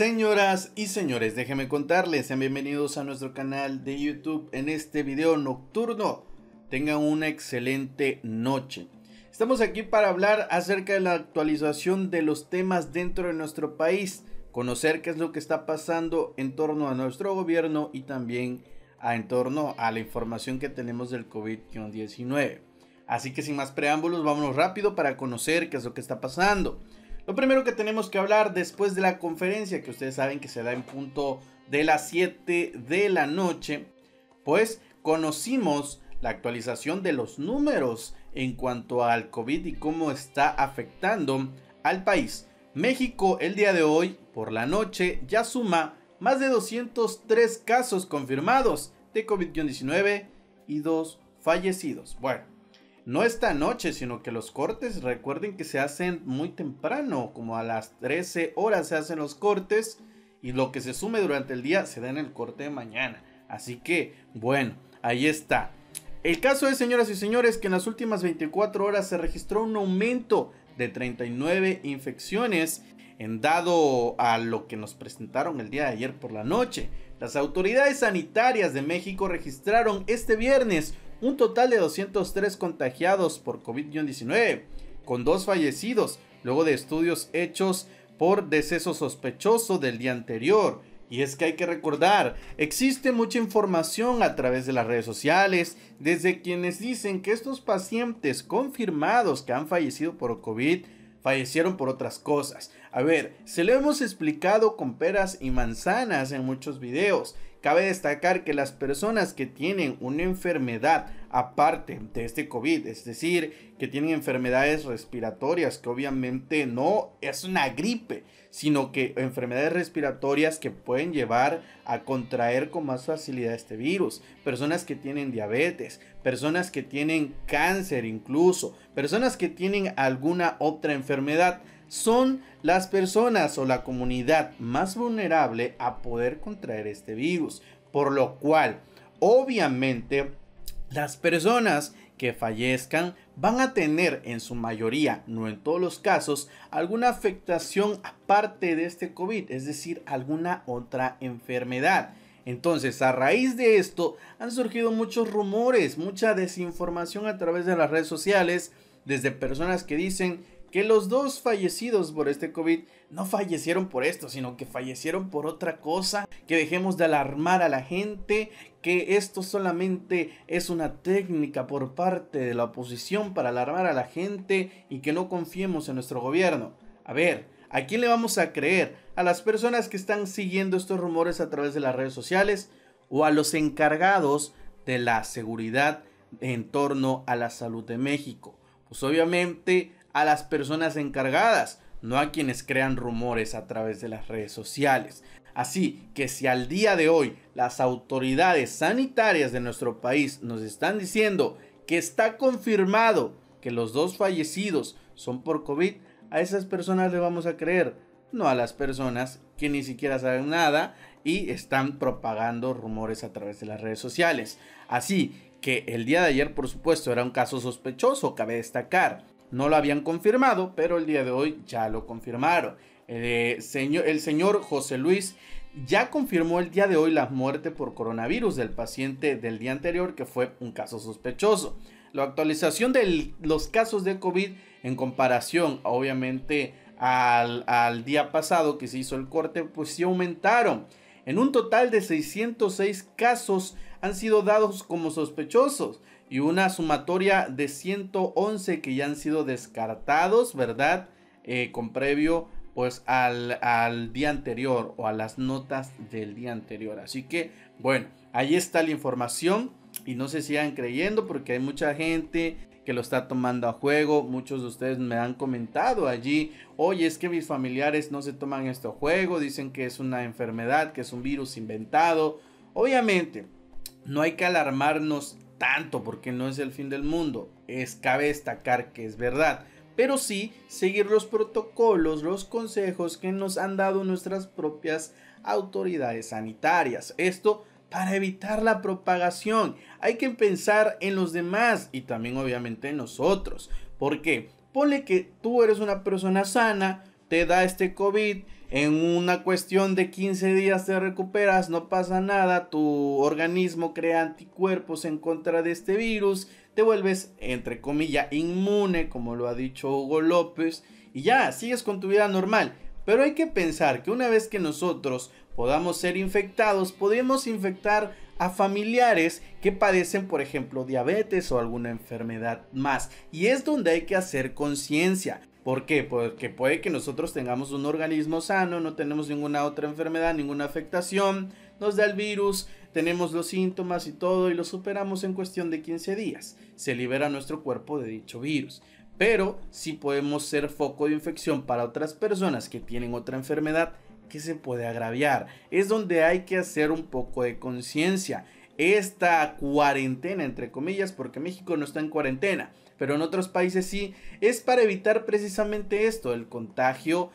Señoras y señores, déjenme contarles, sean bienvenidos a nuestro canal de YouTube en este video nocturno. Tengan una excelente noche. Estamos aquí para hablar acerca de la actualización de los temas dentro de nuestro país, conocer qué es lo que está pasando en torno a nuestro gobierno y también en torno a la información que tenemos del COVID-19. Así que sin más preámbulos, vámonos rápido para conocer qué es lo que está pasando. Lo primero que tenemos que hablar después de la conferencia, que ustedes saben que se da en punto de las 7 de la noche, pues conocimos la actualización de los números en cuanto al COVID y cómo está afectando al país. México el día de hoy, por la noche, ya suma más de 203 casos confirmados de COVID-19 y dos fallecidos. Bueno, no esta noche, sino que los cortes, recuerden que se hacen muy temprano, como a las 13 horas se hacen los cortes y lo que se sume durante el día se da en el corte de mañana. Así que, bueno, ahí está. El caso es, señoras y señores, que en las últimas 24 horas se registró un aumento de 39 infecciones en dado a lo que nos presentaron el día de ayer por la noche. Las autoridades sanitarias de México registraron este viernes un total de 203 contagiados por COVID-19, con dos fallecidos, luego de estudios hechos por deceso sospechoso del día anterior. Y es que hay que recordar, existe mucha información a través de las redes sociales, desde quienes dicen que estos pacientes confirmados que han fallecido por COVID fallecieron por otras cosas. A ver, se lo hemos explicado con peras y manzanas en muchos videos. Cabe destacar que las personas que tienen una enfermedad aparte de este COVID, es decir, que tienen enfermedades respiratorias, que obviamente no es una gripe, sino que enfermedades respiratorias que pueden llevar a contraer con más facilidad este virus, personas que tienen diabetes, personas que tienen cáncer incluso, personas que tienen alguna otra enfermedad son las personas o la comunidad más vulnerable a poder contraer este virus. Por lo cual, obviamente, las personas que fallezcan van a tener en su mayoría, no en todos los casos, alguna afectación aparte de este COVID, es decir, alguna otra enfermedad. Entonces, a raíz de esto, han surgido muchos rumores, mucha desinformación a través de las redes sociales, desde personas que dicen que los dos fallecidos por este COVID no fallecieron por esto, sino que fallecieron por otra cosa, que dejemos de alarmar a la gente, que esto solamente es una técnica por parte de la oposición para alarmar a la gente y que no confiemos en nuestro gobierno. A ver, ¿a quién le vamos a creer? ¿A las personas que están siguiendo estos rumores a través de las redes sociales o a los encargados de la seguridad en torno a la salud de México? Pues obviamente a las personas encargadas, no a quienes crean rumores a través de las redes sociales. Así que si al día de hoy las autoridades sanitarias de nuestro país nos están diciendo que está confirmado que los dos fallecidos son por COVID, a esas personas le vamos a creer, no a las personas que ni siquiera saben nada y están propagando rumores a través de las redes sociales. Así que el día de ayer, por supuesto, era un caso sospechoso, cabe destacar. No lo habían confirmado, pero el día de hoy ya lo confirmaron. Eh, el señor, José Luis ya confirmó el día de hoy la muerte por coronavirus del paciente del día anterior, que fue un caso sospechoso. La actualización de los casos de COVID en comparación, obviamente, al, al día pasado que se hizo el corte, pues sí aumentaron. En un total de 606 casos han sido dados como sospechosos y una sumatoria de 111 que ya han sido descartados, ¿verdad? Eh, con previo pues al, al, día anterior o a las notas del día anterior. Así que bueno, ahí está la información y no se sigan creyendo porque hay mucha gente que lo está tomando a juego. Muchos de ustedes me han comentado allí, oye, es que mis familiares no se toman esto a juego, dicen que es una enfermedad, que es un virus inventado. Obviamente, no hay que alarmarnos tanto porque no es el fin del mundo. Es cabe destacar que es verdad, pero sí seguir los protocolos, los consejos que nos han dado nuestras propias autoridades sanitarias. Esto para evitar la propagación. Hay que pensar en los demás y también obviamente en nosotros. ¿Por qué? Ponle que tú eres una persona sana, te da este COVID, en una cuestión de 15 días te recuperas, no pasa nada, tu organismo crea anticuerpos en contra de este virus, te vuelves, entre comillas, inmune, como lo ha dicho Hugo López, y ya, sigues con tu vida normal. Pero hay que pensar que una vez que nosotros podamos ser infectados, podemos infectar a familiares que padecen, por ejemplo, diabetes o alguna enfermedad más. Y es donde hay que hacer conciencia. ¿Por qué? Porque puede que nosotros tengamos un organismo sano, no tenemos ninguna otra enfermedad, ninguna afectación, nos da el virus, tenemos los síntomas y todo y lo superamos en cuestión de 15 días. Se libera nuestro cuerpo de dicho virus. Pero si podemos ser foco de infección para otras personas que tienen otra enfermedad que se puede agraviar. Es donde hay que hacer un poco de conciencia. Esta cuarentena, entre comillas, porque México no está en cuarentena pero en otros países sí, es para evitar precisamente esto, el contagio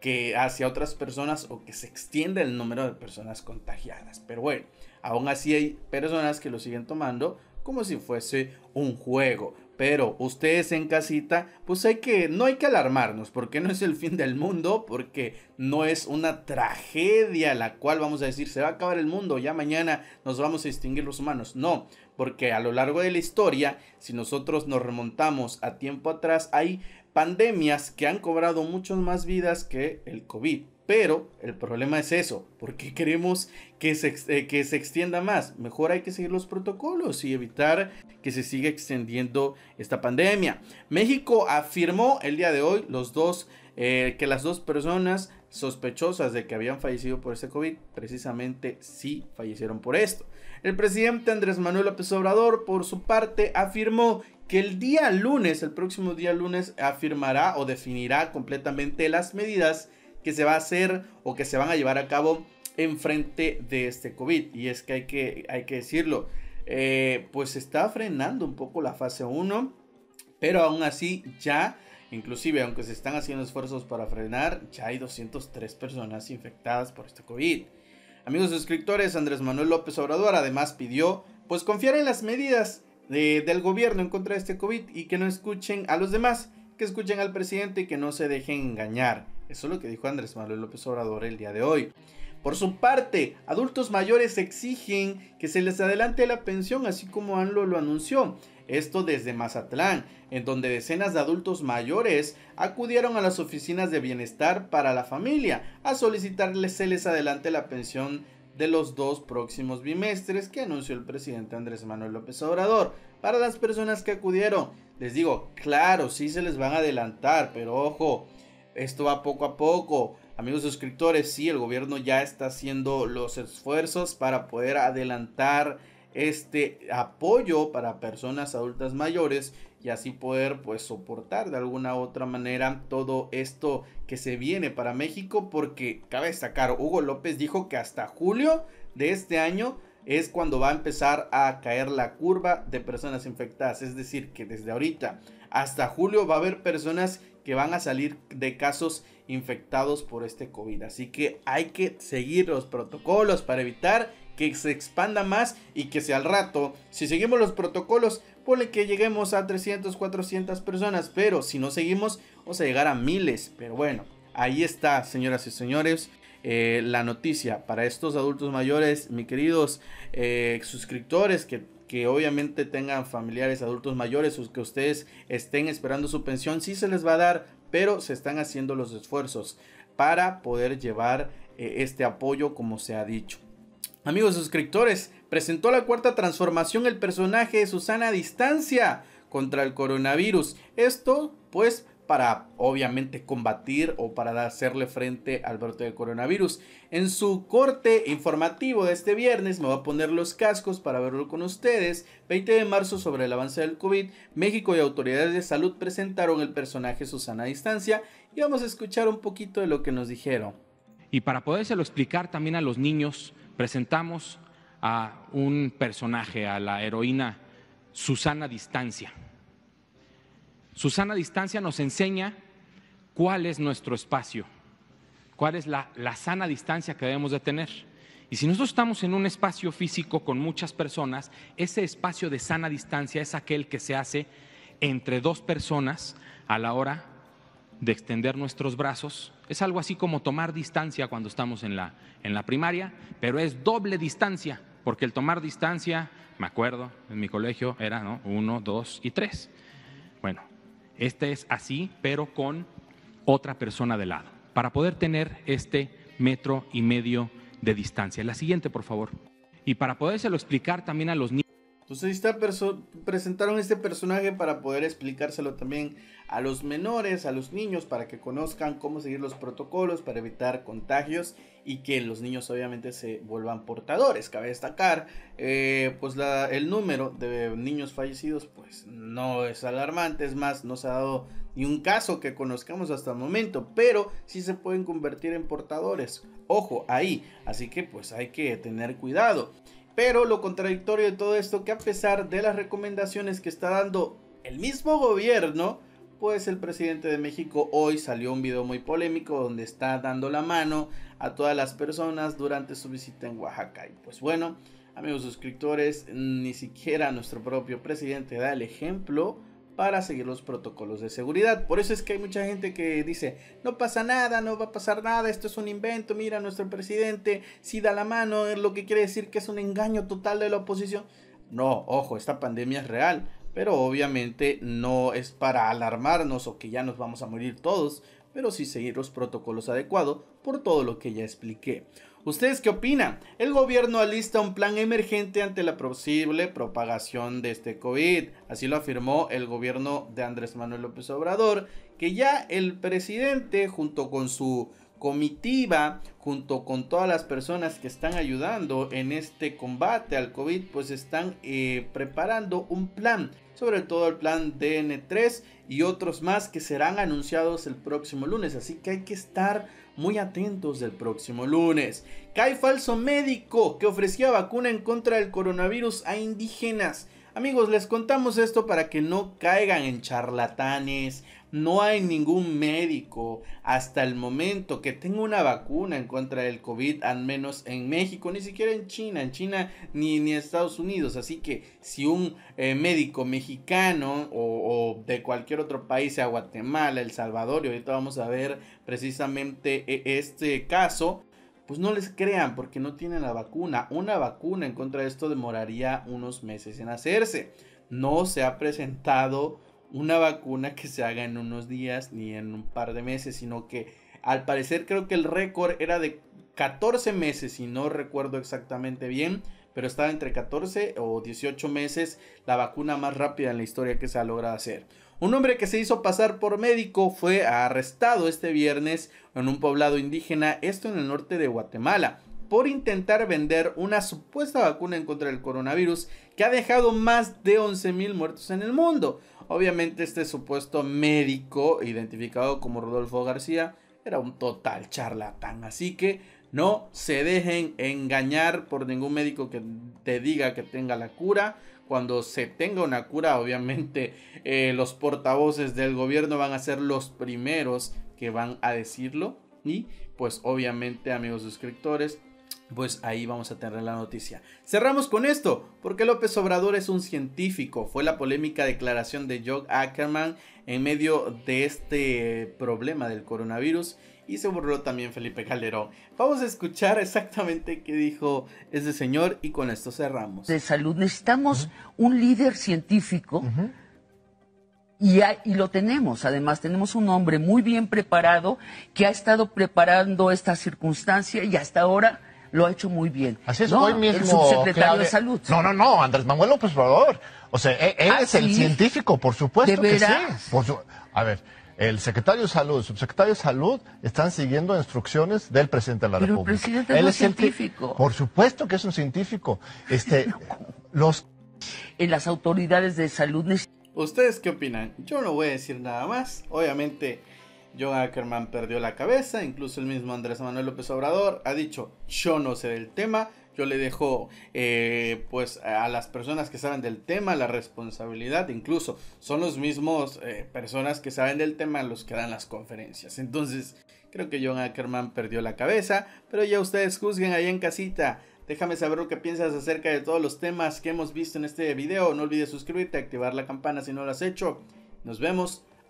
que hacia otras personas o que se extienda el número de personas contagiadas. Pero bueno, aún así hay personas que lo siguen tomando como si fuese un juego. Pero ustedes en casita, pues hay que, no hay que alarmarnos, porque no es el fin del mundo, porque no es una tragedia la cual vamos a decir se va a acabar el mundo, ya mañana nos vamos a extinguir los humanos. No, porque a lo largo de la historia, si nosotros nos remontamos a tiempo atrás, hay pandemias que han cobrado muchas más vidas que el COVID. Pero el problema es eso, porque queremos que se, eh, que se extienda más. Mejor hay que seguir los protocolos y evitar que se siga extendiendo esta pandemia. México afirmó el día de hoy los dos, eh, que las dos personas sospechosas de que habían fallecido por ese COVID, precisamente sí fallecieron por esto. El presidente Andrés Manuel López Obrador, por su parte, afirmó que el día lunes, el próximo día lunes, afirmará o definirá completamente las medidas que se va a hacer o que se van a llevar a cabo en frente de este COVID. Y es que hay que, hay que decirlo, eh, pues se está frenando un poco la fase 1, pero aún así ya, inclusive aunque se están haciendo esfuerzos para frenar, ya hay 203 personas infectadas por este COVID. Amigos suscriptores, Andrés Manuel López Obrador además pidió pues confiar en las medidas del gobierno en contra de este COVID y que no escuchen a los demás, que escuchen al presidente y que no se dejen engañar. Eso es lo que dijo Andrés Manuel López Obrador el día de hoy. Por su parte, adultos mayores exigen que se les adelante la pensión, así como ANLO lo anunció. Esto desde Mazatlán, en donde decenas de adultos mayores acudieron a las oficinas de bienestar para la familia a solicitarles se les adelante la pensión de los dos próximos bimestres que anunció el presidente Andrés Manuel López Obrador. Para las personas que acudieron, les digo, claro, sí se les van a adelantar, pero ojo, esto va poco a poco. Amigos suscriptores, sí, el gobierno ya está haciendo los esfuerzos para poder adelantar este apoyo para personas adultas mayores y así poder pues soportar de alguna u otra manera todo esto que se viene para México porque cabe destacar Hugo López dijo que hasta julio de este año es cuando va a empezar a caer la curva de personas infectadas es decir que desde ahorita hasta julio va a haber personas que van a salir de casos infectados por este COVID. Así que hay que seguir los protocolos para evitar que se expanda más y que sea al rato, si seguimos los protocolos, pone que lleguemos a 300, 400 personas, pero si no seguimos, vamos a llegar a miles. Pero bueno, ahí está, señoras y señores. Eh, la noticia para estos adultos mayores, mis queridos eh, suscriptores que que obviamente tengan familiares adultos mayores o que ustedes estén esperando su pensión, Si se les va a dar, pero se están haciendo los esfuerzos para poder llevar eh, este apoyo como se ha dicho. Amigos suscriptores, presentó la cuarta transformación el personaje de Susana a distancia contra el coronavirus. Esto pues para obviamente combatir o para hacerle frente al brote de coronavirus. En su corte informativo de este viernes, me voy a poner los cascos para verlo con ustedes. 20 de marzo sobre el avance del COVID, México y autoridades de salud presentaron el personaje Susana distancia y vamos a escuchar un poquito de lo que nos dijeron. Y para podérselo explicar también a los niños, presentamos a un personaje, a la heroína Susana Distancia su sana distancia nos enseña cuál es nuestro espacio, cuál es la, sana distancia que debemos de tener. Y si nosotros estamos en un espacio físico con muchas personas, ese espacio de sana distancia es aquel que se hace entre dos personas a la hora de extender nuestros brazos. Es algo así como tomar distancia cuando estamos en la, en la primaria, pero es doble distancia, porque el tomar distancia, me acuerdo, en mi colegio era uno, dos y tres. Bueno, este es así, pero con otra persona de lado, para poder tener este metro y medio de distancia. La siguiente, por favor. Y para podérselo explicar también a los niños. Entonces esta presentaron este personaje para poder explicárselo también a los menores, a los niños, para que conozcan cómo seguir los protocolos para evitar contagios y que los niños obviamente se vuelvan portadores. Cabe destacar, eh, pues el número de niños fallecidos pues no es alarmante, es más, no se ha dado ni un caso que conozcamos hasta el momento, pero sí se pueden convertir en portadores. Ojo, ahí, así que pues hay que tener cuidado. Pero lo contradictorio de todo esto que a pesar de las recomendaciones que está dando el mismo gobierno, pues el presidente de México hoy salió un video muy polémico donde está dando la mano a todas las personas durante su visita en Oaxaca. Y pues bueno, amigos suscriptores, ni siquiera nuestro propio presidente da el ejemplo para seguir los protocolos de seguridad. Por eso es que hay mucha gente que dice, no pasa nada, no va a pasar nada, esto es un invento, mira, nuestro presidente si da la mano, es lo que quiere decir que es un engaño total de la oposición. No, ojo, esta pandemia es real pero obviamente no es para alarmarnos o que ya nos vamos a morir todos, pero sí seguir los protocolos adecuados por todo lo que ya expliqué. ¿Ustedes qué opinan? El gobierno alista un plan emergente ante la posible propagación de este COVID. Así lo afirmó el gobierno de Andrés Manuel López Obrador, que ya el presidente junto con su comitiva, junto con todas las personas que están ayudando en este combate al COVID, pues están eh, preparando un plan sobre todo el plan DN3 y otros más que serán anunciados el próximo lunes, así que hay que estar muy atentos del próximo lunes. Cae falso médico que ofrecía vacuna en contra del coronavirus a indígenas. Amigos, les contamos esto para que no caigan en charlatanes, no hay ningún médico hasta el momento que tenga una vacuna en contra del COVID, al menos en México, ni siquiera en China, en China ni, en Estados Unidos. Así que si un eh, médico mexicano o, de cualquier otro país, sea Guatemala, El Salvador, y ahorita vamos a ver precisamente e, este caso, pues no les crean porque no tienen la vacuna. Una vacuna en contra de esto demoraría unos meses en hacerse. No se ha presentado una vacuna que se haga en unos días ni en un par de meses, sino que al parecer creo que el récord era de 14 meses, si no recuerdo exactamente bien, pero estaba entre 14 o 18 meses la vacuna más rápida en la historia que se ha logrado hacer. Un hombre que se hizo pasar por médico fue arrestado este viernes en un poblado indígena, esto en el norte de Guatemala, por intentar vender una supuesta vacuna en contra del coronavirus que ha dejado más de mil muertos en el mundo. Obviamente este supuesto médico, identificado como Rodolfo García, era un total charlatán, así que no se dejen engañar por ningún médico que te diga que tenga la cura. Cuando se tenga una cura, obviamente eh, los portavoces del gobierno van a ser los primeros que van a decirlo. Y pues obviamente amigos suscriptores, pues ahí vamos a tener la noticia. Cerramos con esto, porque López Obrador es un científico. Fue la polémica declaración de Joe Ackerman en medio de este problema del coronavirus y se burló también Felipe Calderón. Vamos a escuchar exactamente qué dijo ese señor y con esto cerramos. De salud necesitamos un líder científico y, y lo tenemos. Además, tenemos un hombre muy bien preparado que ha estado preparando esta circunstancia y hasta ahora lo ha hecho muy bien. Así es, hoy mismo. El subsecretario de Salud. No, no, no, Andrés Manuel López favor. O sea, e-, él, es el científico, por supuesto que sí. A ver, el secretario de Salud, el subsecretario de Salud están siguiendo instrucciones del presidente de la República. El presidente él es, científico. Por supuesto que es un científico. Este, los. En las autoridades de salud. ¿Ustedes qué opinan? Yo no voy a decir nada más. Obviamente John Ackerman perdió la cabeza, incluso el mismo Andrés Manuel López Obrador ha dicho, yo no sé del tema, yo le dejo eh, pues a las personas que saben del tema la responsabilidad, incluso son los mismos eh, personas que saben del tema los que dan las conferencias. Entonces, creo que John Ackerman perdió la cabeza, pero ya ustedes juzguen ahí en casita. Déjame saber lo que piensas acerca de todos los temas que hemos visto en este video. No olvides suscribirte, activar la campana si no lo has hecho. Nos vemos